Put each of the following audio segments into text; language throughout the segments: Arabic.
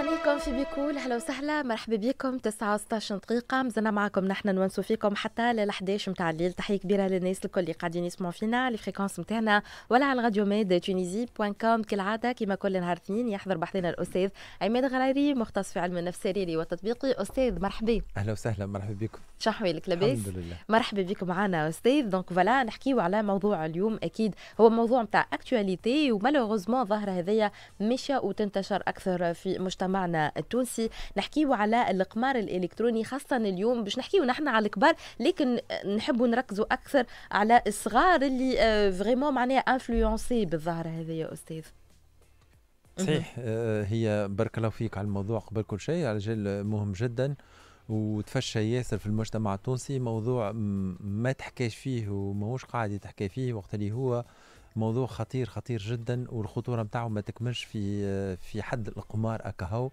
عليكم في بيكول اهلا وسهلا مرحبا بكم 9 16 دقيقه مازلنا معكم نحن نونسو فيكم حتى لل 11 نتاع الليل تحيه كبيره للناس الكل اللي قاعدين يسمعوا فينا لي فريكونس نتاعنا ولا على الراديو ميد تونيزي بوان كوم كالعاده كما كل نهار اثنين يحضر بحثنا الاستاذ عماد غلايري مختص في علم النفس السريري والتطبيقي استاذ مرحبا اهلا وسهلا مرحبا بكم شحويلك لاباس الحمد لله مرحبا بك معنا استاذ دونك فوالا نحكيو على موضوع اليوم اكيد هو موضوع نتاع اكتواليتي ومالوغوزمون ظاهره هذيا مشى وتنتشر اكثر في مجتمعنا التونسي نحكيو على القمار الالكتروني خاصه اليوم باش نحكيو نحن على الكبار لكن نحبوا نركزوا اكثر على الصغار اللي فريمون آه، معناها انفلونسي بالظاهره هذيا استاذ صحيح آه، هي بارك الله فيك على الموضوع قبل كل شيء على جال مهم جدا وتفشى ياسر في المجتمع التونسي موضوع ما تحكاش فيه وماهوش قاعد يتحكى فيه وقت اللي هو موضوع خطير خطير جدا والخطوره نتاعو ما تكمنش في في حد القمار اكهو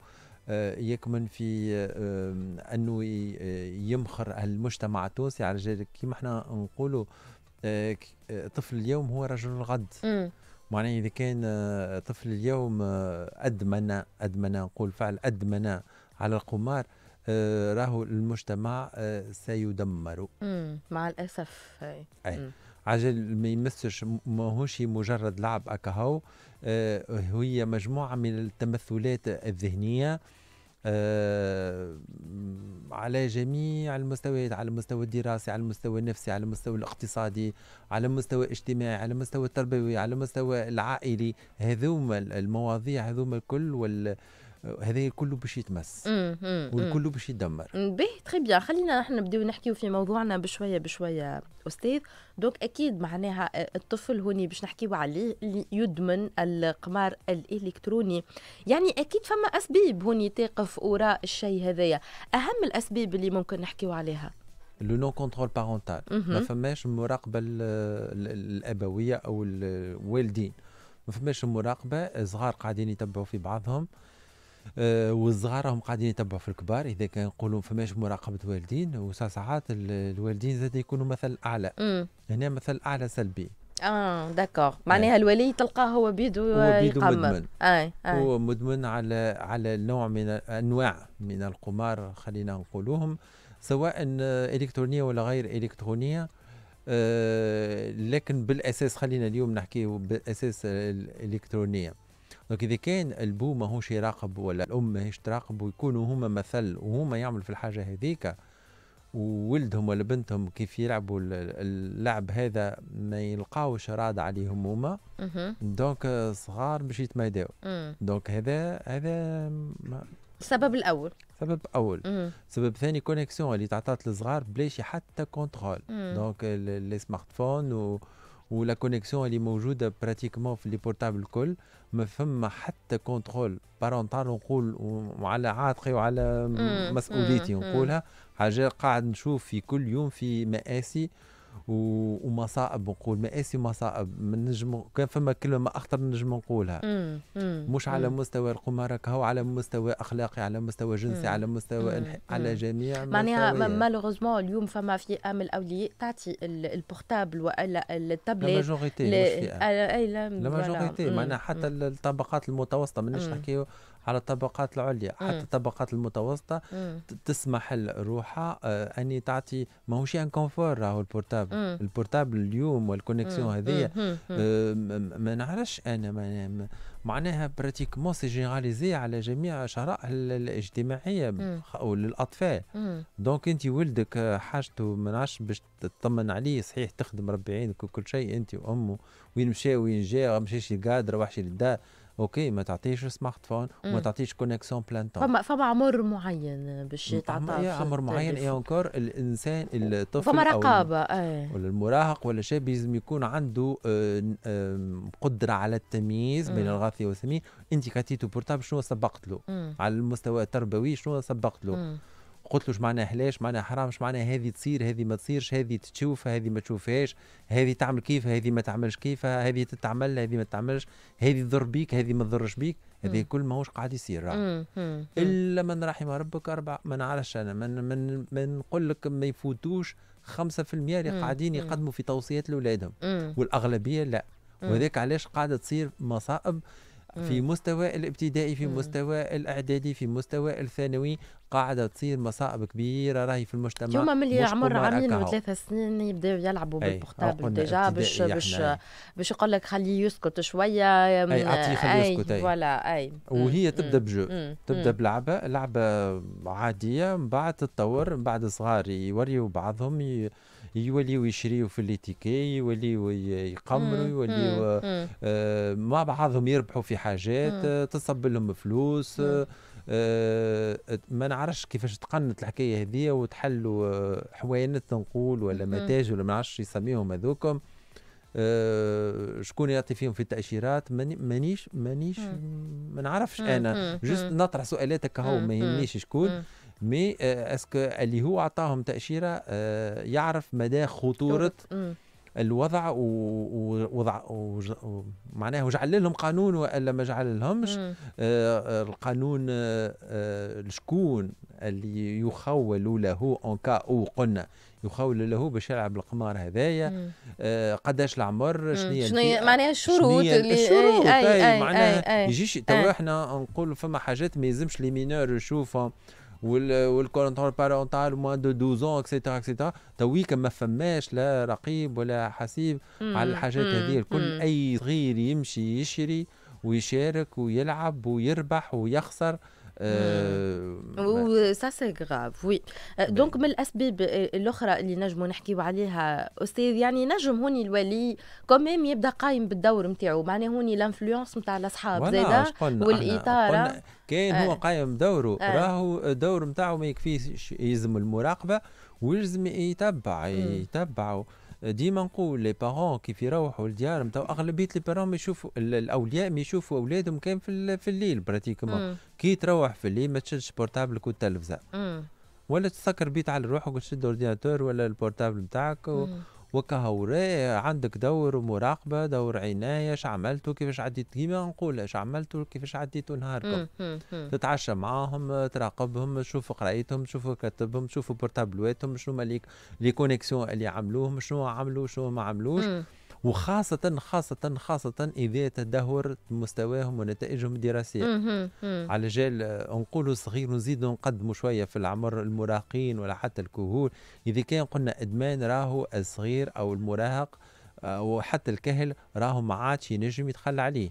آه، يكمن في آه، انه يمخر المجتمع التونسي على ذلك كيما احنا نقولوا آه، طفل اليوم هو رجل الغد معناه اذا كان طفل اليوم ادمن ادمن نقول فعل ادمن على القمار آه، راهو المجتمع آه، سيدمر مع الاسف أي. عجل ما يمسش ماهوش مجرد لعب اكهو آه، هي مجموعه من التمثلات الذهنيه آه على جميع المستويات على المستوى الدراسي على المستوى النفسي على المستوى الاقتصادي على المستوى الاجتماعي على المستوى التربوي على المستوى العائلي هذوما المواضيع هذوما الكل وال هذا كله باش يتمس والكل باش يدمر باهي تري بيان خلينا نحن نبداو نحكيو في موضوعنا بشويه بشويه استاذ دونك اكيد معناها آه، الطفل هوني باش نحكيو عليه اللي يدمن القمار الالكتروني يعني اكيد فما اسباب هوني تقف وراء الشيء هذايا اهم الاسباب اللي ممكن نحكيو عليها لو نو كونترول بارونتال ما فماش المراقبه الابويه او الوالدين ما فماش مراقبه صغار قاعدين يتبعوا في بعضهم آه، والصغار راهم قاعدين يتبعوا في الكبار اذا كان نقولوا فماش مراقبه والدين وساعات الوالدين زاد يكونوا مثل اعلى هنا مثل اعلى سلبي اه داكور آه. معناها الولي تلقاه هو بيدو يقمر مدمن. آي. آه، آي. هو مدمن على على نوع من انواع من القمار خلينا نقولوهم سواء الكترونيه ولا غير الكترونيه آه لكن بالاساس خلينا اليوم نحكي بالاساس الالكترونيه دونك اذا كان البو ماهوش يراقب ولا الام ماهيش تراقب ويكونوا هما مثل وهما يعملوا في الحاجه هذيك وولدهم ولا بنتهم كيف يلعبوا اللعب هذا ما يلقاوش راد عليهم هما دونك صغار باش يتماداو دونك هذا هذا السبب الاول سبب اول سبب ثاني كونيكسيون اللي تعطات للصغار بلاش حتى كونترول دونك لي سمارت فون و ولا كونيكسيون اللي موجوده براتيكمون في لي بورتابل الكل ما فما حتى كونترول بارونتال نقول وعلى عاتقي وعلى مسؤوليتي نقولها حاجه قاعد نشوف في كل يوم في مآسي ومصائب نقول مآسي ومصائب نجم كان فما كلمة ما أخطر نجم نقولها مش على مستوى القمار هو على مستوى أخلاقي على مستوى جنسي على مستوى على جميع معناها مالوغوزمون اليوم فما في ام الاولياء تعطي البورتابل والا التابلت لا ماجوريتي لا ماجوريتي آه، معناها حتى الطبقات المتوسطة مانيش نحكي على الطبقات العليا حتى الطبقات المتوسطه تسمح آه اني تعطي ماهوش ان يعني كونفور راهو البورتابل البورتابل اليوم والكونيكسيون هذه آه، ما نعرفش انا ما معناها براتيكمون سي جينيراليزي على جميع الشرائح الاجتماعيه وللاطفال دونك انت ولدك حاجته ما نعرفش باش تطمن عليه صحيح تخدم ربي عينك وكل شيء انت وامه وين مشى وين جا مشى شي قادر وحش للدار اوكي ما تعطيش سمارت فون وما تعطيش كونيكسيون بلان تون فما فما عمر معين باش تعطى إيه، عمر معين اي اونكور الانسان الطفل فما رقابه اي ولا المراهق ولا شاب لازم يكون عنده آه، آه، قدره على التمييز بين الغاثي والسمين انت كاتيتو بورتابل شنو سبقت له على المستوى التربوي شنو سبقت له قلت له معناها حلاش معناها حرام اش معناها هذه تصير هذه ما تصيرش هذه تشوفها هذه ما تشوفهاش هذه تعمل كيفها هذه ما تعملش كيفها هذه تتعمل هذه ما تعملش هذه تضر بيك هذه ما تضرش بيك هذا كل ماهوش قاعد يصير راه الا من رحم ربك اربع ما نعرفش انا من من من نقول لك ما يفوتوش 5% اللي قاعدين يقدموا في توصيات لاولادهم والاغلبيه لا وهذاك علاش قاعده تصير مصائب في مستوى الابتدائي في مستوى الاعدادي في مستوى الثانوي قاعده تصير مصائب كبيره راهي في المجتمع يوم من اللي عمر عامين وثلاثه سنين يبداو يلعبوا إيه، بالبورتابل ديجا باش باش إيه. باش يقول لك خليه يسكت شويه إيه، اي اعطيه خليه يسكت اي فوالا اي وهي تبدا بجو تبدا بلعبه لعبه عاديه من بعد تتطور من بعد صغار يوريوا بعضهم ي... يوليو يشريو في تيكي يوليو يقمروا يوليو آه، آه، مع بعضهم يربحوا في حاجات آه، تصب لهم فلوس ما نعرفش كيفاش تقنت الحكايه هذه وتحلوا حوانت نقول ولا متاج ولا ما نعرفش يسميهم هذوكم أه شكون يعطي فيهم في التاشيرات مانيش مانيش ما نعرفش انا جست نطرح سؤالات هكا هو ما يهمنيش شكون مي آه، اسكو اللي هو عطاهم تاشيره آه، يعرف مدى خطوره الوضع ووضع ومعناه وجعل لهم قانون والا ما جعل لهمش آه القانون آه, آه، شكون اللي يخول له اون كا او قلنا يخول له باش يلعب القمار هذايا آه قداش العمر شنو هي معناها الشروط اللي الشروط اي, أي, أي, أي معناها يجيش تو احنا نقول فما حاجات ما يلزمش لي مينور يشوفهم والكونترول بارونتال موان دو 12 اون اكسيتيرا اكسيتيرا تويك ما فماش لا رقيب ولا حسيب على الحاجات mm, هذه الكل mm. اي صغير يمشي يشري ويشارك ويلعب ويربح ويخسر سا سي غراف وي دونك من الاسباب الاخرى اللي نجموا نحكيو عليها استاذ يعني نجم هوني الولي كوميم يبدا قايم بالدور نتاعو معناه هوني لانفلونس نتاع الاصحاب زاده والاطاره كان هو قايم دوره راهو الدور نتاعو ما يكفيش يلزم المراقبه ويلزم يتبع يتبعوا ديما نقول لي بارون كيف يروحوا للديار نتاع اغلبيه لي بارون يشوفوا الاولياء يشوفوا اولادهم كان في, في الليل براتيكمون كي تروح في الليل ما تشدش بورتابلك والتلفزه ولا تسكر بيت على روحك وتشد الاورديناتور ولا البورتابل نتاعك وكهوري عندك دور مراقبة دور عناية اش عملتوا كيفاش عديت كيما نقول اش عملتوا كيفاش عديتوا نهاركم تتعشى معاهم تراقبهم تشوف قرايتهم تشوف كتبهم تشوف بورتابلواتهم شنو مالك لي كونيكسيون اللي عملوهم شنو عملوا شنو ما عملوش وخاصة خاصة خاصة إذا تدهور مستواهم ونتائجهم الدراسية على جال آه، نقولوا صغير نزيد نقدموا شوية في العمر المراهقين ولا حتى الكهول إذا كان قلنا إدمان راهو الصغير أو المراهق آه، وحتى الكهل راهو ما عادش ينجم يتخلى عليه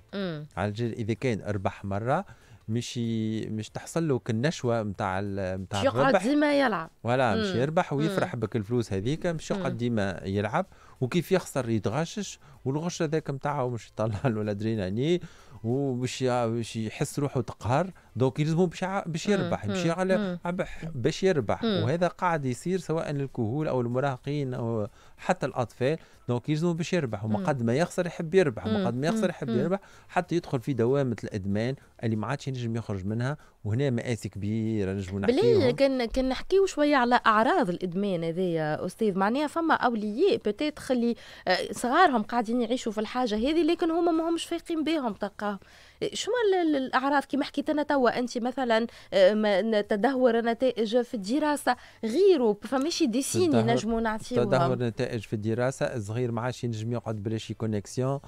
على جال إذا كان ربح مرة مش ي... مش تحصل له كالنشوه نتاع نتاع الربح يقعد ديما يلعب ولا مش يربح ويفرح بك الفلوس هذيك مش يقعد ديما يلعب وكيف يخسر يتغشش والغش هذاك نتاعو مش يطلع له الادرينالين وباش باش يحس روحه تقهر دونك يلزمو باش باش يربح باش باش يربح وهذا قاعد يصير سواء الكهول او المراهقين او حتى الاطفال دونك يلزمو باش يربح وما قد ما يخسر يحب يربح وما قد ما يخسر يحب يربح حتى يدخل في دوامه الادمان اللي ما عادش ينجم يخرج منها وهنا مآسي كبيره نجمو نحكيو بلي كان كان نحكيو شويه على اعراض الادمان هذايا استاذ معناها فما اولياء بتيتر الاخ اللي آه، صغارهم قاعدين يعيشوا في الحاجه هذه لكن هما ما همش فايقين بهم تلقاهم آه، شنو الاعراض كما حكيت انا توا انت مثلا آه، تدهور النتائج في الدراسه غيره فماشي دي ينجموا نجموا تدهور النتائج في الدراسه الصغير ما عادش ينجم يقعد بلا شي كونيكسيون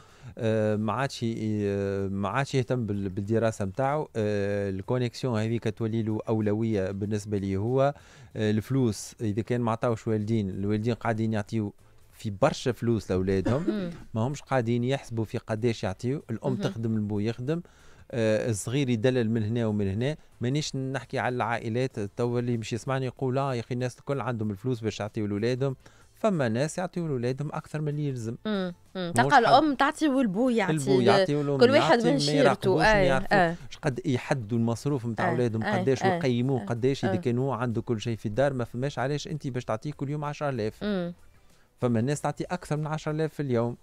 ما عادش ما عادش يهتم بالدراسه نتاعو الكونيكسيون هذيك تولي له اولويه بالنسبه ليه هو الفلوس اذا كان ما عطاوش والدين الوالدين قاعدين يعطيو في برشا فلوس لاولادهم ما همش قاعدين يحسبوا في قداش يعطيو الام تخدم البو يخدم آه، الصغير يدلل من هنا ومن هنا مانيش نحكي على العائلات تو اللي مش يسمعني يقول اه يا اخي الناس الكل عندهم الفلوس باش يعطيو لاولادهم فما ناس يعطيو لاولادهم اكثر من اللي يلزم تلقى الام تعطي والبو يعطي البو يعطي كل واحد من شيرته اي قد يحدوا المصروف نتاع اولادهم قداش ويقيموه قداش اذا كان هو عنده كل شيء في الدار ما فماش علاش انت باش تعطيه كل يوم 10000 فما ناس تعطي اكثر من 10000 في اليوم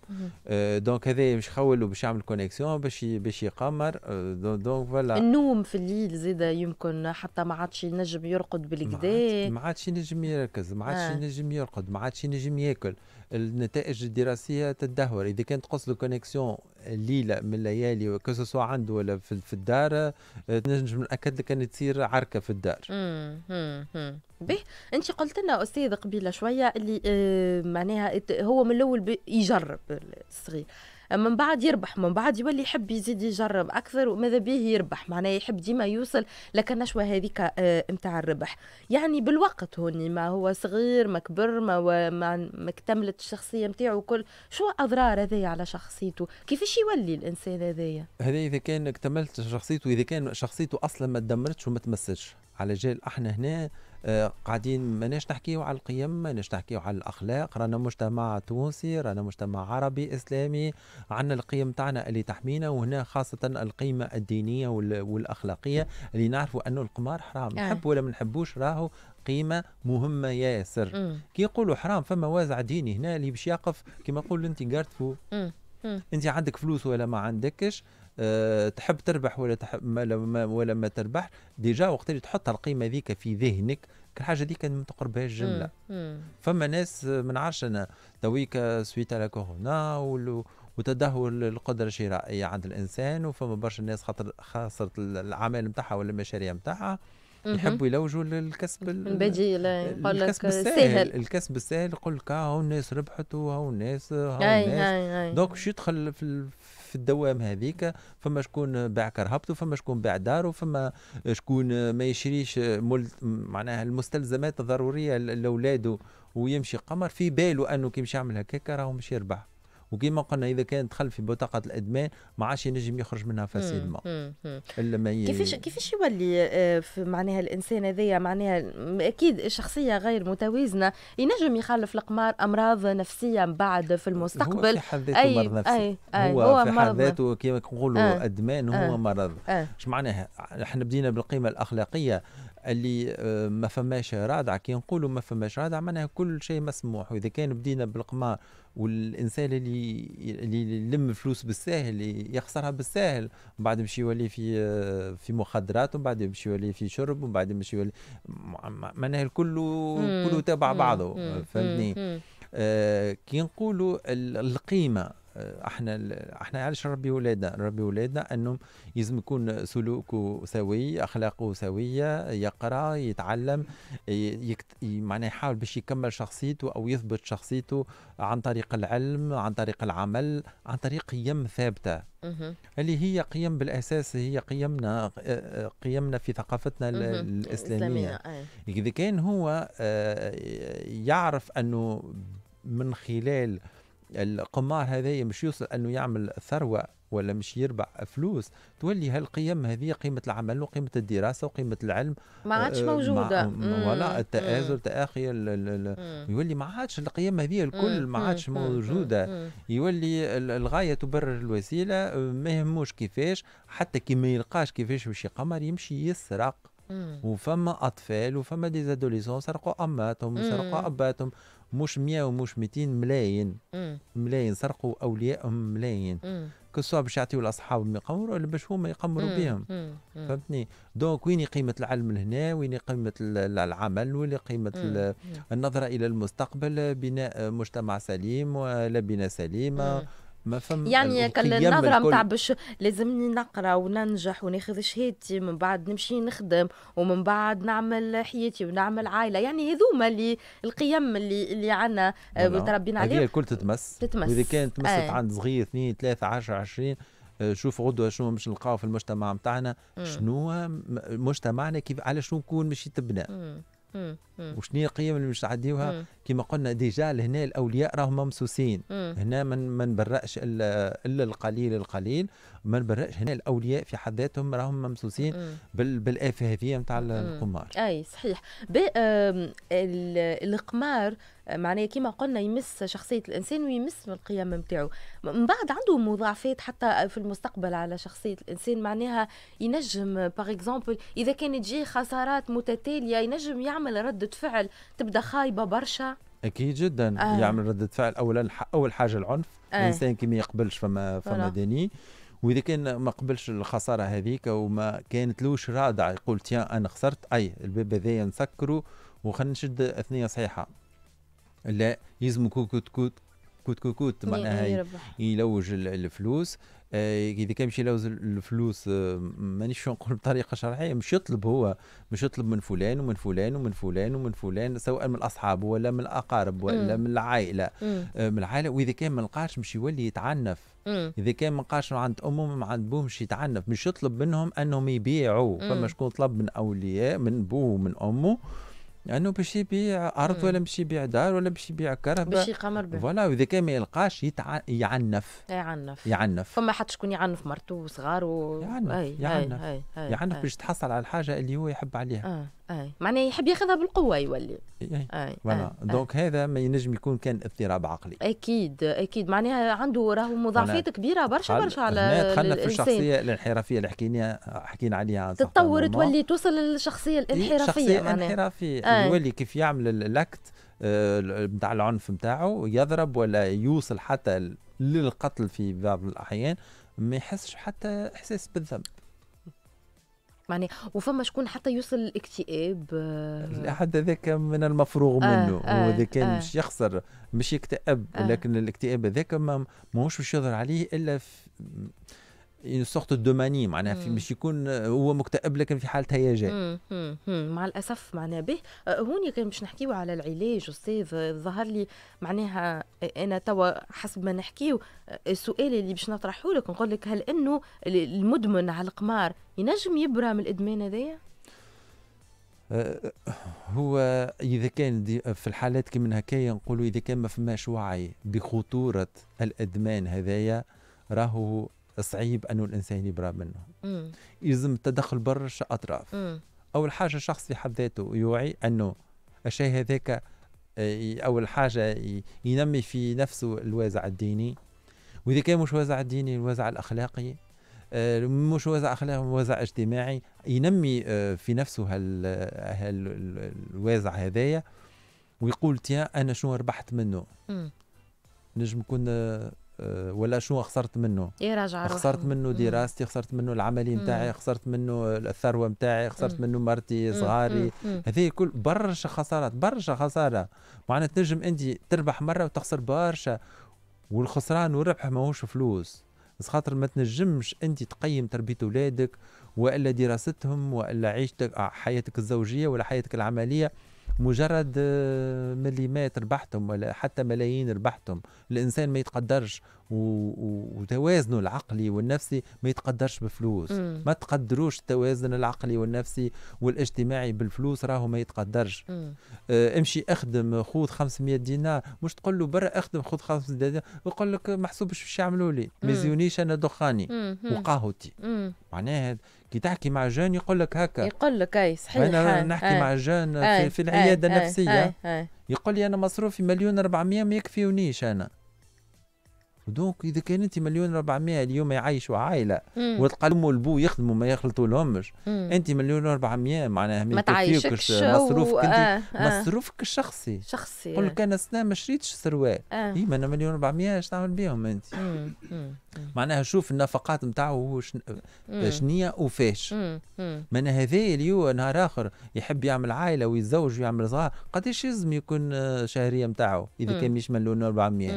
آه دونك هذا باش يخول باش يعمل كونيكسيون باش باش يقمر آه دونك فوالا النوم في الليل زيد يمكن حتى ما عادش ينجم يرقد بالكدا ما عادش ينجم يركز ما عادش آه. ينجم يرقد ما عادش ينجم ياكل النتائج الدراسيه تدهور اذا كانت قص كونيكسيون ليله من الليالي وكسوسوا عنده ولا في الدار نجم ناكد لك ان تصير عركه في الدار به انت قلت لنا استاذ قبيله شويه اللي آه، معناها هو من الاول يجرب الصغير من بعد يربح من بعد يولي يحب يزيد يجرب اكثر وماذا به يربح معناه يحب ديما يوصل لك النشوه هذيك نتاع آه، الربح يعني بالوقت هوني ما هو صغير ما كبر ما ما اكتملت الشخصيه نتاعو كل شو اضرار هذايا على شخصيته كيفاش يولي الانسان هذايا هذا اذا كان اكتملت شخصيته اذا كان شخصيته اصلا ما تدمرتش وما تمسش على جال احنا هنا آه، قاعدين ماناش نحكيو على القيم ماناش نحكيو على الاخلاق رانا مجتمع تونسي رانا مجتمع عربي اسلامي عندنا القيم تاعنا اللي تحمينا وهنا خاصه القيمه الدينيه والاخلاقيه اللي نعرفوا انه القمار حرام آه. نحب ولا ما نحبوش راهو قيمة مهمة ياسر كي يقولوا حرام فما وازع ديني هنا اللي باش يقف كما نقول انت قارت انت عندك فلوس ولا ما عندكش أه تحب تربح ولا تحب ما ما ولا ما تربح ديجا وقت اللي تحط القيمه ذيك في ذهنك الحاجه ذيك ما تقربهاش جمله فما ناس آه، ما نعرفش انا تويك سويت على كورونا وتدهور القدره الشرائيه عند الانسان وفما برشا ناس خاطر خسرت الاعمال نتاعها ولا المشاريع نتاعها يحبوا يلوجوا للكسب البديل يقول لك الكسب السهل يقول لك هاو الناس ربحت وهاو الناس هاو الناس دونك باش يدخل في في الدوام هذيك فما شكون باع كرهبته فما شكون باع داره فما شكون ما يشريش مل... معناها المستلزمات الضروريه لاولاده ويمشي قمر في باله انه كي مش يعمل هكاك راهو مش يربح وكما قلنا اذا كان دخل في بطاقه الادمان ما عادش ينجم يخرج منها فاسيلمون الا ي... كيفاش كيفاش يولي آه، معناها الانسان هذايا معناها اكيد شخصيه غير متوازنه ينجم يخالف القمار امراض نفسيه من بعد في المستقبل هو في حد ذاته مرض نفسي أي أي هو, هو في حد ذاته كما نقولوا آه ادمان هو آه مرض اش آه معناها احنا بدينا بالقيمه الاخلاقيه اللي آه، ما فماش رادع كي نقولوا ما فماش رادع معناها كل شيء مسموح واذا كان بدينا بالقمار والانسان اللي اللي يلم فلوس بالساهل يخسرها بالساهل ومن بعد باش يولي في في مخدرات ومن بعد باش يولي في شرب ومن بعد باش يولي معناها الكل كله تابع بعضه فهمتني آه كي نقولوا القيمه احنا احنا علاش نربي ولادنا نربي ولادنا انهم لازم يكون سلوكه سوي اخلاقه سويه يقرا يتعلم يكت... معناه يحاول باش يكمل شخصيته او يثبت شخصيته عن طريق العلم عن طريق العمل عن طريق قيم ثابته اللي هي قيم بالاساس هي قيمنا آه، قيمنا في ثقافتنا الاسلاميه اذا كان هو آه، يعرف انه من خلال القمار هذايا مش يوصل انه يعمل ثروه ولا مش يربح فلوس تولي هالقيم هذه قيمه العمل وقيمه الدراسه وقيمه العلم ما عادش آه، موجوده ولا التآزر تآخي يولي ما عادش القيم هذه الكل ما عادش موجوده يولي الغايه تبرر الوسيله آه، ما يهموش كيفاش حتى كي ما يلقاش كيفاش باش يقمر يمشي يسرق وفما اطفال وفما ديزادوليسون سرقوا اماتهم سرقوا اباتهم مش 100 ومش 200 ملايين ملايين سرقوا اوليائهم ملايين كسوا باش يعطيو لاصحابهم يقمروا ولا باش هما يقمروا بهم فهمتني دونك وين قيمه العلم لهنا وين قيمه العمل وين قيمه النظره الى المستقبل بناء مجتمع سليم ولبنه سليمه ما فهم يعني النظره نتاع باش لازمني نقرا وننجح وناخذ شهادتي من بعد نمشي نخدم ومن بعد نعمل حياتي ونعمل عائله يعني هذوما اللي القيم اللي اللي عندنا آه، متربيين نعم. عليها الكل تتمس تتمس واذا كانت تمست آه. عند صغير اثنين ثلاثه 10 20 آه، شوف غدوه شنو باش نلقاو في المجتمع نتاعنا شنو مجتمعنا كيف على شنو نكون مش يتبنى وشنو هي القيم اللي مش تعديوها كما قلنا ديجا لهنا الاولياء راهم ممسوسين هنا ما من نبرأش الا القليل القليل ما نبرأش هنا الاولياء في حد ذاتهم راهم ممسوسين بال بالافهيه نتاع القمار اي صحيح القمار معناها كما قلنا يمس شخصيه الانسان ويمس من القيم نتاعو من بعد عنده مضاعفات حتى في المستقبل على شخصيه الانسان معناها ينجم باغ اكزومبل اذا كانت تجي خسارات متتاليه ينجم يعمل رده فعل تبدا خايبه برشا اكيد جدا آه. يعمل رده فعل اولا اول حاجه العنف آه. الانسان كي ما يقبلش فما فما ديني واذا كان ما قبلش الخساره هذيك وما كانت لوش رادع يقول تيان انا خسرت اي الباب هذايا نسكره وخلينا نشد اثنيه صحيحه لا يلزم كوت كوت كوت كوت كوت, معناها يلوج الفلوس آه، اذا كان مش يلوز الفلوس آه، مانيش نقول بطريقه شرعيه مش يطلب هو مش يطلب من فلان ومن فلان ومن فلان ومن فلان سواء من الاصحاب ولا من الاقارب ولا من العائله آه، من العائله واذا كان ما لقاش مش يولي يتعنف اذا كان ما لقاش عند امه ما عند بوه مش يتعنف مش يطلب منهم انهم يبيعوا فما شكون طلب من اولياء من بوه ومن امه لانه باش يبيع ارض ولا باش يبيع دار ولا باش يبيع كهرباء باش يقمر به فوالا واذا كان ما يلقاش يتع... يعنف يعنف يعنف فما حد شكون يعنف مرته و... يعنف أي. يعنف أي. أي. يعنف باش تحصل على الحاجه اللي هو يحب عليها أي. آه. اي معناها يحب ياخذها بالقوه يولي اي, فوالا دونك أي. هذا ما ينجم يكون كان اضطراب عقلي اكيد اكيد معناها عنده راهو مضاعفات كبيره برشا برشا على دخلنا في الشخصيه الانحرافيه اللي حكينا حكينا عليها تتطور تولي توصل للشخصيه الانحرافيه شخصيه معناها الانحرافيه يولي كيف يعمل الاكت نتاع آه، العنف نتاعو يضرب ولا يوصل حتى للقتل في بعض الاحيان ما يحسش حتى احساس بالذنب معني وفما شكون حتى يوصل الاكتئاب لحد آه. ذاك من المفروغ آه، منه آه هو آه كان آه مش يخسر مش يكتئب آه لكن الاكتئاب هذاك ماهوش باش يظهر عليه الا في سورت دو ماني معناها باش يكون آه، هو مكتئب لكن في حاله هيجان مع الاسف معناها به آه، هون كان باش نحكيو على العلاج استاذ آه، ظهر لي معناها انا توا حسب ما نحكيو السؤال اللي باش نطرحه لك نقول لك هل انه المدمن على القمار ينجم يبرى من الادمان هذايا؟ هو اذا كان في الحالات كي من هكايا نقولوا اذا كان ما فماش وعي بخطوره الادمان هذايا راهو صعيب انه الانسان يبرى منه يلزم تدخل برشا اطراف مم. اول حاجه شخص في حد ذاته يوعي انه الشيء هذاك آه، اول حاجه ينمي في نفسه الوازع الديني واذا كان مش وازع الديني الوازع الاخلاقي آه، مش وازع اخلاقي وازع اجتماعي ينمي آه، في نفسه هال هال الوازع هذايا ويقول تيا انا شنو ربحت منه نجم كنا آه، ولا شنو خسرت منه يراجع إيه، خسرت منه دراستي خسرت منه العملي نتاعي خسرت منه الثروه نتاعي خسرت منه مرتي صغاري هذه كل برشا خسارات برشا خساره معناتها تنجم انت تربح مره وتخسر برشا والخسران والربح ماهوش فلوس بس خاطر ما تنجمش انت تقيم تربيه اولادك والا دراستهم والا عيشتك آه، حياتك الزوجيه ولا حياتك العمليه مجرد آه، مليمات ربحتهم ولا حتى ملايين ربحتهم الانسان ما يتقدرش وتوازنه العقلي والنفسي ما يتقدرش بفلوس مم. ما تقدروش التوازن العقلي والنفسي والاجتماعي بالفلوس راهو ما يتقدرش اه امشي اخدم خذ 500 دينار مش تقول له برا اخدم خذ 500 دينار يقول لك ما حسبش باش يعملوا لي ما يزيونيش انا دخاني وقهوتي معناها كي تحكي مع جان يقول لك هكا يقول لك اي صحيح انا نحكي مع جان في, في العياده النفسيه يقول لي انا مصروفي مليون 400 ما يكفيونيش انا دونك اذا كان انت مليون 400 اليوم يعيشوا عائله وتلقى الام والبو يخدموا ما يخلطوا لهمش انت مليون 400 معناها ما تعيشكش مصروفك آه آه. مصروفك الشخصي شخصي قول لك انا سنه ما شريتش سروال آه. ما انا مليون 400 اش تعمل بيهم انت معناها شوف النفقات نتاعو شن... شنية وفاش معناها هذا اليوم نهار اخر يحب يعمل عائله ويتزوج ويعمل صغار قداش يلزم يكون آه، شهريه نتاعو اذا كان مش مليون 400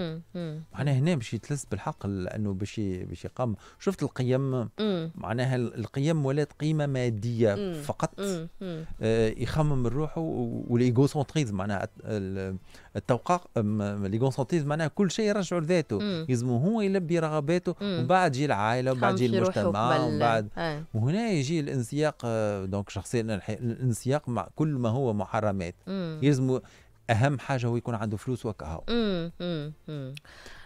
معناها هنا باش تلس بالحق لانه باش باش يقام شفت القيم مم. معناها القيم ولات قيمه ماديه مم. فقط مم. آه يخمم الروح والايجو سنتريزم معناها التوقع الايجو سنتريزم معناها كل شيء يرجعه لذاته يلزم هو يلبي رغباته ومن بعد يجي العائله ومن بعد يجي المجتمع ومن بعد آه. وهنا يجي الانسياق دونك آه، شخصيا الانسياق مع كل ما هو محرمات يلزم اهم حاجه هو يكون عنده فلوس امم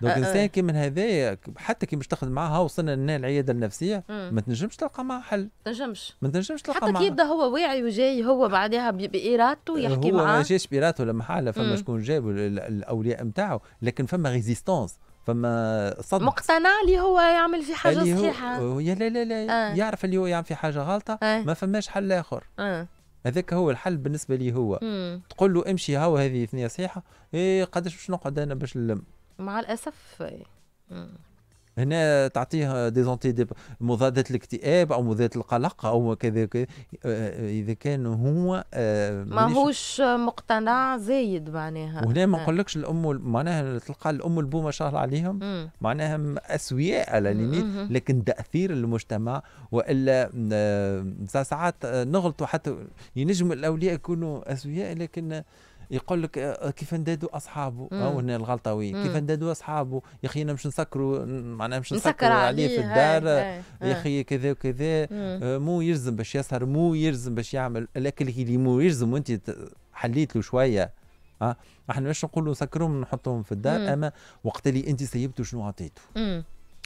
دونك انسان كي من هذايا حتى كي باش تخدم معاه وصلنا لنا العياده النفسيه ما تنجمش تلقى معاه حل تنجمش ما تنجمش تلقى حتى كي يبدا هو واعي وجاي هو بعدها بارادته يحكي هو معاه هو ما جاش بارادته لما حاله فما شكون جاب الاولياء نتاعو لكن فما ريزيستونس فما صدمة مقتنع اللي هو يعمل في حاجه صحيحه لا لا لا آه. يعرف اللي هو يعمل في حاجه غلطه آه. ما فماش حل اخر آه. هذاك هو الحل بالنسبه لي هو مم. تقول له امشي هاو هذه ثنيه صحيحه ايه قداش باش نقعد انا باش نلم مع الاسف إيه. مم. هنا تعطيه دي مضادات الاكتئاب او مضادات القلق او كذا آه، اذا كان هو آه، ماهوش مقتنع زايد معناها وهنا ما آه. نقولكش الام معناها تلقى الام والبو ما شاء الله عليهم معناها اسوياء على لكن تاثير المجتمع والا ساعات نغلطوا حتى ينجم الاولياء يكونوا اسوياء لكن يقول لك آه، آه، كيف ندادوا اصحابه آه، او هنا الغلطه وين كيف ندادوا اصحابه يا اخي انا مش نسكروا معناها مش نسكروا عليه في الدار يا اخي كذا وكذا مو يلزم باش يسهر مو يلزم باش يعمل الاكل اللي مو يلزم وانت حليت له شويه احنا باش نقولوا سكروا نحطهم في الدار اما وقت اللي انت سيبته شنو عطيته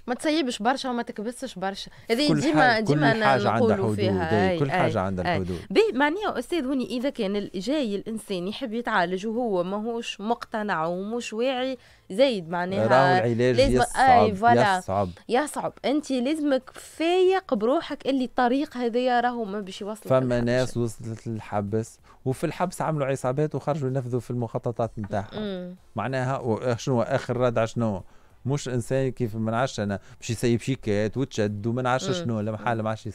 ما تسيبش برشا وما تكبسش برشا هذه ديما ديما نقولوا فيها كل حاجه عندها حدود به معناها استاذ هوني اذا كان جاي الانسان يحب يتعالج وهو ماهوش مقتنع ومش واعي زايد معناها راهو العلاج لازم يصعب اي فوالا يصعب يصعب انت لازمك فايق بروحك اللي الطريق هذايا راهو ما باش يوصلك فما ناس وصلت للحبس وفي الحبس عملوا عصابات وخرجوا ينفذوا في المخططات نتاعهم معناها شنو اخر ردع شنو مش انسان كيف ما نعرفش انا باش يسيب شيكات وتشد وما نعرفش شنو ولا محل ما عادش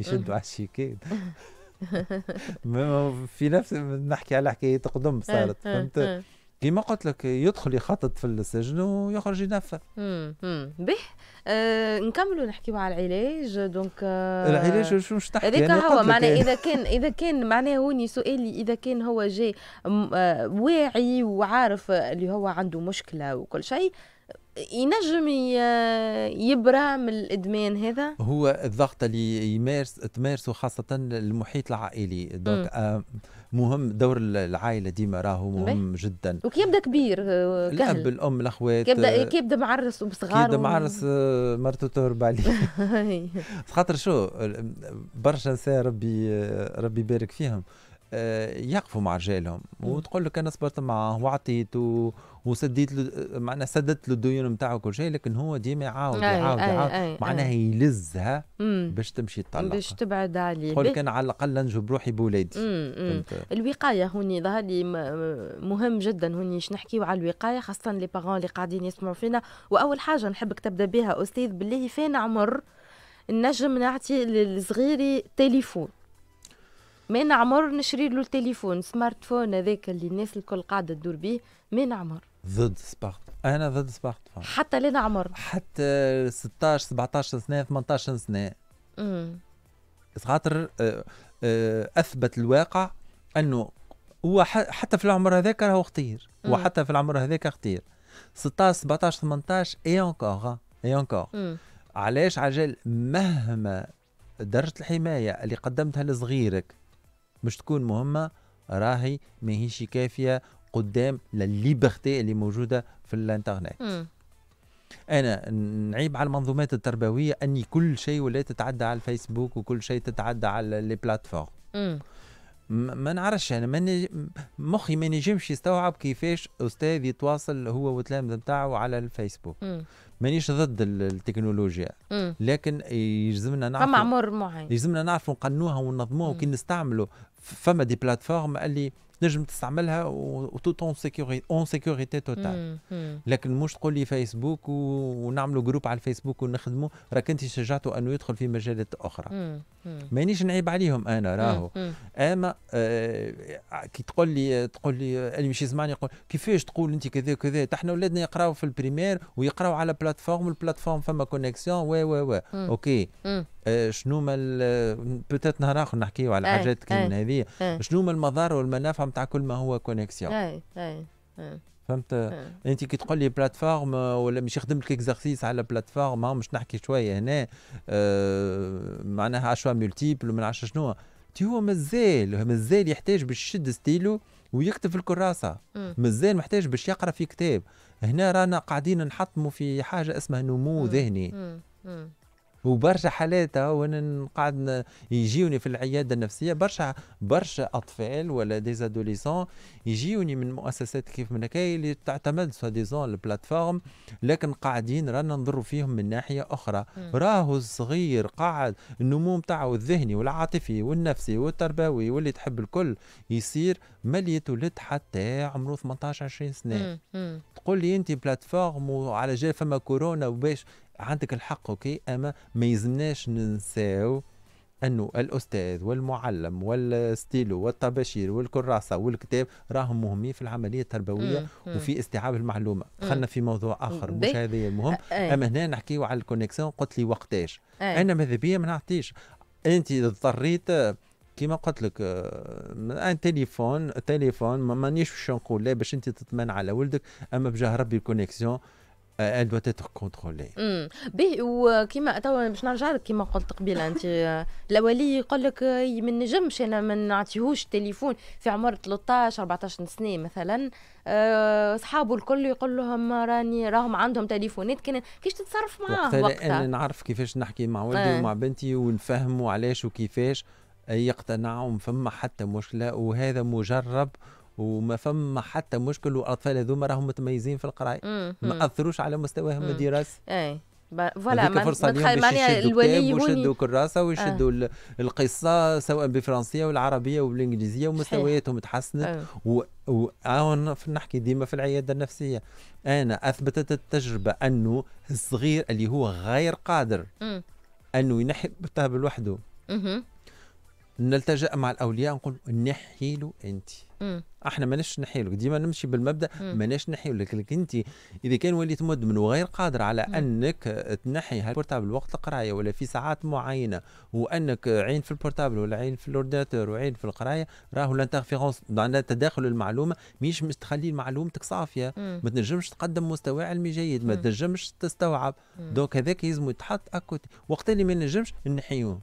يشدوا على الشيكات في نفس نحكي على حكايه قدم صارت فهمت كيما قلت لك يدخل يخطط في السجن ويخرج ينفذ. به آه نكملوا نحكيوا على العلاج دونك آه العلاج شو مش تحكي هذاك يعني هو معناه إيه. اذا كان اذا كان معناه هوني سؤالي اذا كان هو جاي آه، واعي وعارف اللي هو عنده مشكله وكل شيء ينجم يبرى من الادمان هذا هو الضغط اللي يمارس تمارسه خاصه المحيط العائلي دونك آه، مهم دور العائله ديما راهو مهم بيه. جدا وكي يبدا كبير آه، كهل. الاب الام الاخوات كي يبدا آه، معرس وبصغار كي يبدا معرس مرته تهرب عليه خاطر شو برشا نساء ربي ربي يبارك فيهم آه، يقفوا مع رجالهم وتقول لك انا صبرت معاه وعطيت وسديت آه، معناها سددت له الديون نتاعه وكل شيء لكن هو ديما يعاود يعاود يعاود معناها يلزها باش تمشي تطلق باش تبعد عليه يقول لك انا على الاقل انجو بروحي بولادي الوقايه هوني ظهر لي مهم جدا هوني باش نحكيو على الوقايه خاصه لي بارون اللي قاعدين يسمعوا فينا واول حاجه نحبك تبدا بها استاذ بالله فين عمر نجم نعطي لصغيري تليفون ما عمر نشري له التليفون سمارت فون هذاك اللي الناس الكل قاعده تدور به ما عمر ضد سبارت انا ضد فون حتى لين عمر حتى 16 17 سنه 18 سنه امم خاطر آه، آه، اثبت الواقع انه هو حتى في العمر هذاك راهو خطير وحتى في العمر هذاك خطير 16 17 18 اي انكور اي انكور علاش عجل مهما درجه الحمايه اللي قدمتها لصغيرك باش تكون مهمه راهي ماهيش كافيه قدام لليبرتي اللي موجوده في الانترنت انا نعيب على المنظومات التربويه اني كل شيء ولا تتعدى على الفيسبوك وكل شيء تتعدى على لي بلاتفورم ما نعرفش انا ما مخي ما نجمش يستوعب كيفاش استاذ يتواصل هو والتلامذه نتاعو على الفيسبوك مانيش ضد التكنولوجيا مم. لكن يلزمنا نعرف فما عمر معين يلزمنا نعرفوا نقنوها وننظموها وكي نستعملوا فما دي بلاتفورم اللي تنجم تستعملها وتوت اون سيكوريتي اون سيكوريتي توتال لكن مش تقول لي فيسبوك و... ونعملوا جروب على الفيسبوك ونخدموا راك انت شجعته انه يدخل في مجالات اخرى مانيش نعيب عليهم انا راهو اما آه كي تقول لي تقول لي اللي مش يسمعني يقول كيفاش تقول انت كذا وكذا احنا اولادنا يقراوا في البريمير ويقراوا على بلاتفورم والبلاتفورم فما كونيكسيون و و و اوكي آه، شنو ما بوتيت آه، نهار اخر نحكيو على إيه، حاجات كيما إيه، هذه إيه. شنو ما المضار والمنافع نتاع كل ما هو كونيكسيون اي اي فهمت انت كي تقول لي بلاتفورم ولا مش يخدم لك اكزرسيس على بلاتفورم مش نحكي شويه هنا أه معناها اشوا ملتيبل وما نعرفش شنو تي هو مازال مازال يحتاج باش يشد ستيلو ويكتب في الكراسه مازال محتاج باش يقرا في كتاب هنا رانا قاعدين نحطموا في حاجه اسمها نمو ذهني وبرشا حالات وانا قاعد يجيوني في العياده النفسيه برشا برشا اطفال ولا ديزادوليسون يجيوني من مؤسسات كيف من هكا اللي تعتمد سوا ديزون البلاتفورم لكن قاعدين رانا نضروا فيهم من ناحيه اخرى راهو الصغير قاعد النمو نتاعه الذهني والعاطفي والنفسي والتربوي واللي تحب الكل يصير ملي ولد حتى عمره 18 20 سنه تقول لي انت بلاتفورم وعلى جال فما كورونا وباش عندك الحق اوكي اما ما يلزمناش ننساو انه الاستاذ والمعلم والستيلو والطباشير والكراسه والكتاب راهم مهمين في العمليه التربويه مم. وفي استيعاب المعلومه دخلنا في موضوع اخر مش هذا المهم اما هنا نحكيو على الكونيكسيون قلت لي وقتاش انا ماذا بيا ما نعطيش انت اضطريت كيما قلت لك آه، ان تليفون تليفون مانيش باش نقول لا باش انت تطمن على ولدك اما بجاه ربي الكونيكسيون Euh, elle doit être contrôlée باهي وكيما توا باش نرجع لك كيما قلت قبيله انت الاولي يقول لك ما نجمش انا ما نعطيهوش تليفون في عمر 13 14 سنه مثلا اصحابه الكل يقول لهم راني راهم عندهم تليفونات كان كيفاش تتصرف معاه وقتها, انا نعرف كيفاش نحكي مع ولدي ومع بنتي ونفهموا علاش وكيفاش يقتنعوا فما حتى مشكله وهذا مجرب وما فما حتى مشكل والاطفال هذوما راهم متميزين في القرايه ما اثروش على مستواهم الدراسي اي فوالا فرصه اليوم معنا الولي يشدوا كراسه ويشدوا آه. القصه سواء بالفرنسيه والعربيه والانجليزيه ومستوياتهم تحسنت آه. و... آه، نحكي ديما في العياده النفسيه انا اثبتت التجربه انه الصغير اللي هو غير قادر م. انه ينحي لوحده نلتجا مع الاولياء نقول نحي له انت مم. احنا ماناش نحيلك ديما نمشي بالمبدا ماناش نحيلك لكن انت اذا كان وليت مدمن وغير قادر على مم. انك تنحي هالبورتابل وقت القرايه ولا في ساعات معينه وانك عين في البورتابل ولا عين في الاورديناتور وعين في القرايه راهو لانترفيرونس معناها تداخل المعلومه مش مش تخلي معلومتك صافيه ما تنجمش تقدم مستوى علمي جيد ما تنجمش تستوعب دونك هذاك يلزم يتحط اكوتي وقت اللي ما نجمش نحيوه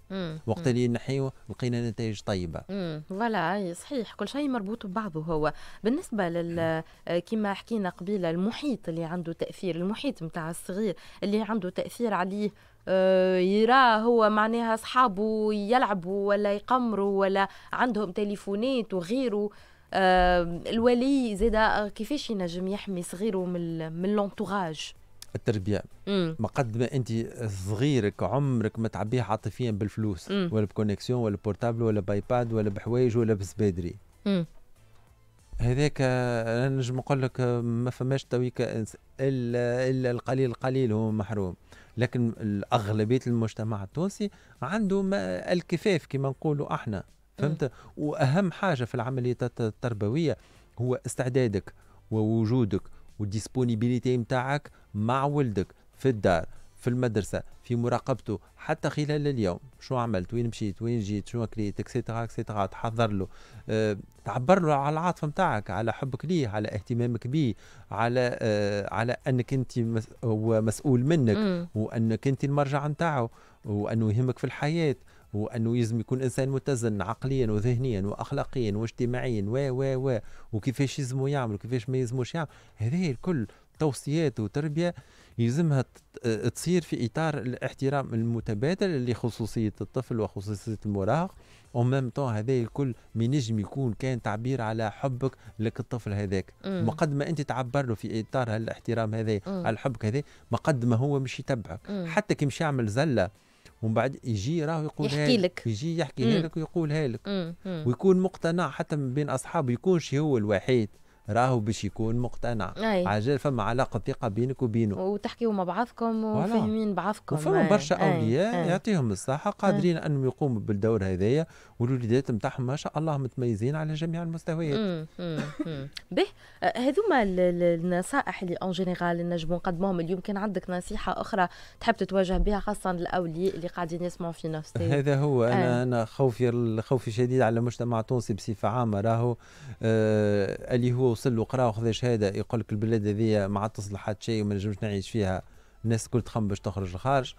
وقت اللي نحيوه لقينا نتائج طيبه فوالا صحيح كل شيء مربوط يربط بعضه هو بالنسبه لل كما حكينا قبيله المحيط اللي عنده تاثير المحيط متاع الصغير اللي عنده تاثير عليه آه، يراه هو معناها اصحابه يلعبوا ولا يقمروا ولا عندهم تليفونات وغيره آه، الولي زيدا آه، كيفاش ينجم يحمي صغيره من من لونتوراج التربيه ما قد ما انت صغيرك عمرك ما تعبيه عاطفيا بالفلوس مم. ولا بكونيكسيون ولا بورتابل ولا بايباد ولا بحوايج ولا بزبادري هذاك نجم نقول لك ما فماش تويك الا الا القليل القليل هو محروم لكن اغلبيه المجتمع التونسي عنده الكفاف كما نقولوا احنا فهمت واهم حاجه في العمليه التربويه هو استعدادك ووجودك والديسبونيبيليتي نتاعك مع ولدك في الدار في المدرسه في مراقبته حتى خلال اليوم شو عملت وين مشيت وين جيت شو اكليت اكسيترا اكسيترا تحضر له أه تعبر له على العاطفه نتاعك على حبك ليه على اهتمامك به على أه على انك انت مس هو مسؤول منك م. وانك انت المرجع نتاعو وانه يهمك في الحياه وانه لازم يكون انسان متزن عقليا وذهنيا واخلاقيا واجتماعيا و و و وكيفاش يلزمو يعمل وكيفاش ما يلزموش يعمل هذه الكل توصيات وتربيه يلزمها آه، تصير في اطار الاحترام المتبادل لخصوصيه الطفل وخصوصيه المراهق او ميم طون هذا الكل من ينجم يكون كان تعبير على حبك لك الطفل هذاك ما قد ما انت تعبر له في اطار الاحترام هذا على حبك هذا ما قد ما هو مش يتبعك حتى كي مش يعمل زله ومن بعد يجي راهو يقول يحكي لك يجي يحكي لك ويقولها لك ويكون مقتنع حتى من بين اصحابه يكونش هو الوحيد راهو باش يكون مقتنع أي. عجل فما علاقه ثقه بينك وبينه وتحكيوا مع بعضكم وفاهمين بعضكم وفما برشا اولياء يعطيهم الصحه قادرين أي. انهم يقوموا بالدور هذايا والوليدات نتاعهم ما شاء الله متميزين على جميع المستويات به أه، هذوما النصائح اللي اون جينيرال نجموا نقدموهم اليوم كان عندك نصيحه اخرى تحب تتوجه بها خاصه للاولياء اللي قاعدين يسمعوا في نفس هذا هو انا أي. انا خوفي خوفي شديد على المجتمع التونسي بصفه عامه راهو آه اللي هو وصل له قرا وخذ شهاده يقول لك البلاد هذه ما عاد تصلح حتى شيء وما نجمش نعيش فيها الناس الكل تخم باش تخرج للخارج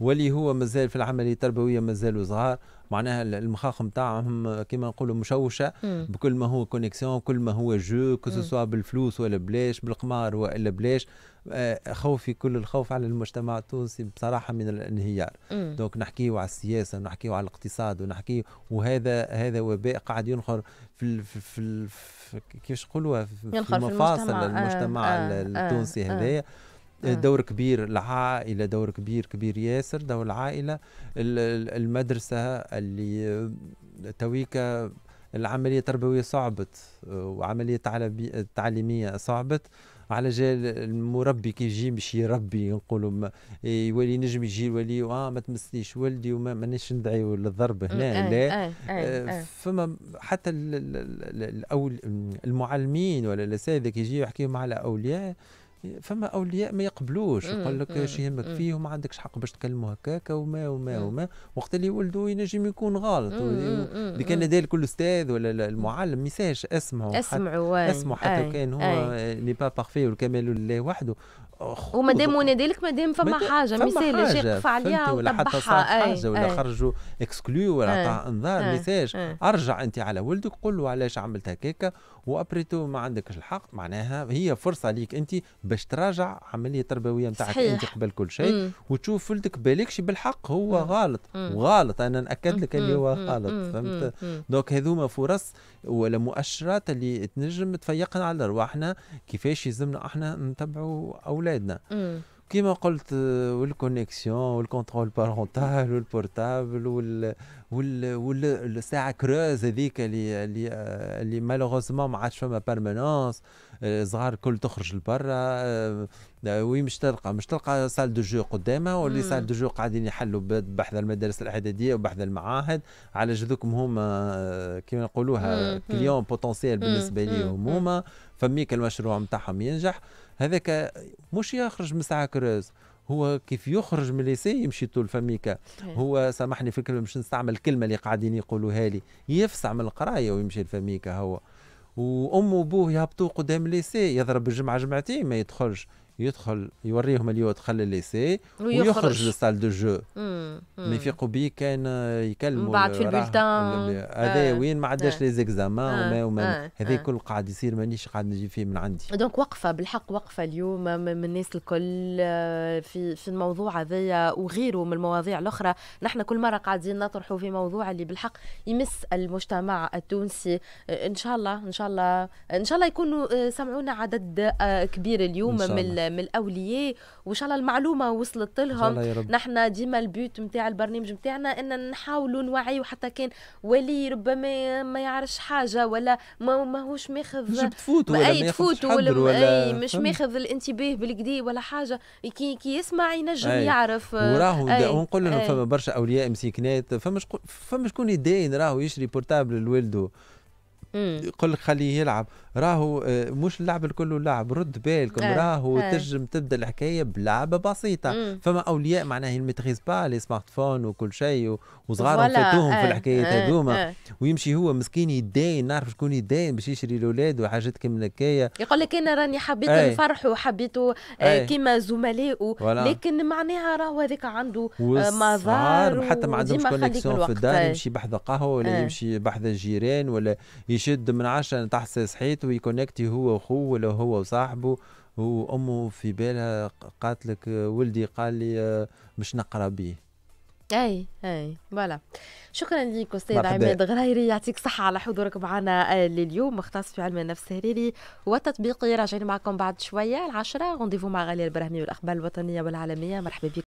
واللي هو مازال في العمليه التربويه مازالوا صغار معناها المخاخ نتاعهم كما نقولوا مشوشه مم. بكل ما هو كونيكسيون كل ما هو جو كو بالفلوس ولا بلاش بالقمار ولا بلاش آه، خوفي كل الخوف على المجتمع التونسي بصراحه من الانهيار مم. دونك نحكيو على السياسه ونحكيو على الاقتصاد ونحكيو وهذا هذا وباء قاعد ينخر في الـ في, في, في كيفاش نقولوها في, في المفاصل المجتمع, آه، المجتمع آه،, آه التونسي آه هذايا آه آه. دور كبير العائله دور كبير كبير ياسر دور العائله المدرسه اللي تويكا العمليه التربويه صعبت وعمليه تعليميه صعبت على جال المربي كي يجي باش يربي نقولوا يولي نجم يجي يولي اه ما تمسنيش ولدي وما مانيش ندعي للضرب هنا لا آه آه فما حتى الأول المعلمين ولا الاساتذه كي يجيو يحكيو مع الاولياء فما اولياء ما يقبلوش يقول لك اش يهمك فيه وما عندكش حق باش تكلموا هكاك وما وما وما وقت اللي ولده ينجم يكون غلط اللي كان كل الاستاذ ولا المعلم ما يساش اسمعه اسمعه اسمعوا حتى أي. كان هو ني با بارفي والكمال لله وحده وما دام ونادالك ما دام فما حاجه مثال جا يقف عليها ولا حتى صار حاجه ولا خرجوا اكسكلو ولا عطاه انذار ميساج ارجع انت على ولدك قول له علاش عملت هكاك وابريتو ما عندكش الحق معناها هي فرصه ليك انت باش تراجع عمليه تربويه نتاعك انت قبل كل شيء وتشوف ولدك بالكش بالحق هو مم. غلط مم. غلط انا ناكد لك اللي هو غلط فهمت دونك هذوما فرص ولا مؤشرات اللي تنجم تفيقنا على ارواحنا كيفاش يلزمنا احنا نتبعوا اولادنا مم. كيما قلت والكونيكسيون والكونترول بارونتال والبورتابل وال وال والساعه كروز هذيك اللي اللي اللي مالوغوزمون ما عادش فما بيرمانونس صغار الكل تخرج لبرا آه، وي مش تلقى مش تلقى سال دو جو قدامها واللي سال دو جو قاعدين يحلوا بحث المدارس الاعداديه وبحث المعاهد على جذوكم هما آه، كما نقولوها كليون بوتنسيال بالنسبه ليهم هما فميك المشروع نتاعهم ينجح هذاك مش يخرج من ساعه كروز هو كيف يخرج من ليسي يمشي طول فميكا إيه. هو سامحني في الكلمه مش نستعمل الكلمه اللي قاعدين يقولوها لي يفسع من القرايه ويمشي لفميكا هو وامه وبوه يهبطوا قدام ليسي يضرب الجمعه جمعتين ما يدخلش يدخل يوريهم اليوت خلى الليسي ويخرج للسال دو جو ما يفيقوا به كان يكلموا بعد في البلتان آه. هذا وين ما عداش آه. لي زيكزامان آه. وما وما هذا كل قاعد يصير مانيش قاعد نجي فيه من عندي دونك وقفه بالحق وقفه اليوم من الناس الكل في في الموضوع هذايا وغيره من المواضيع الاخرى نحن كل مره قاعدين نطرحوا في موضوع اللي بالحق يمس المجتمع التونسي ان شاء الله ان شاء الله ان شاء الله يكونوا سمعونا عدد كبير اليوم من من الاولياء وان شاء الله المعلومه وصلت لهم نحن ديما البيوت نتاع البرنامج نتاعنا ان نحاولوا نوعي حتى كان ولي ربما ما يعرفش حاجه ولا ما ماهوش ماخذ مش تفوت ولا اي تفوت ولا, ولا أي مش ماخذ الانتباه بالكدي ولا حاجه كي, كي يسمع ينجم أي. يعرف آه، وراهو ونقول لهم فما برشا اولياء مسكنات فما فما شكون يدين راهو يشري بورتابل لوالده يقول لك خليه يلعب راهو آه، مش اللعب الكل لعب رد بالكم إيه، راهو إيه. تنجم تجم تبدا الحكايه بلعبه بسيطه مم. فما اولياء معناها الميتريز با لي سمارت فون وكل شيء وصغارهم فاتوهم في إيه، الحكايات هذوما ويمشي هو مسكين يدين نعرف شكون يدين باش يشري الاولاد وحاجات كيما هكايا يقول لك انا راني حبيت آه. الفرح وحبيت آه، كيما زملائه لكن معناها راهو هذاك عنده آه، مظاهر حتى ما عندهمش كونيكسيون في الدار يمشي بحذا قهوه ولا يمشي بحذا الجيران ولا يشد من 10 تحت صحيته ويكونكتي هو وخوه ولا هو وصاحبه وامه في بالها قالت لك ولدي قال لي آه، مش نقرا بيه اي اي فوالا شكرا لك استاذ عماد غريري يعطيك صحه على حضورك معنا آه، لليوم مختص في علم النفس السريري والتطبيقي راجعين معكم بعد شويه العشرة رونديفو مع غاليه البراهمي والاخبار الوطنيه والعالميه مرحبا بك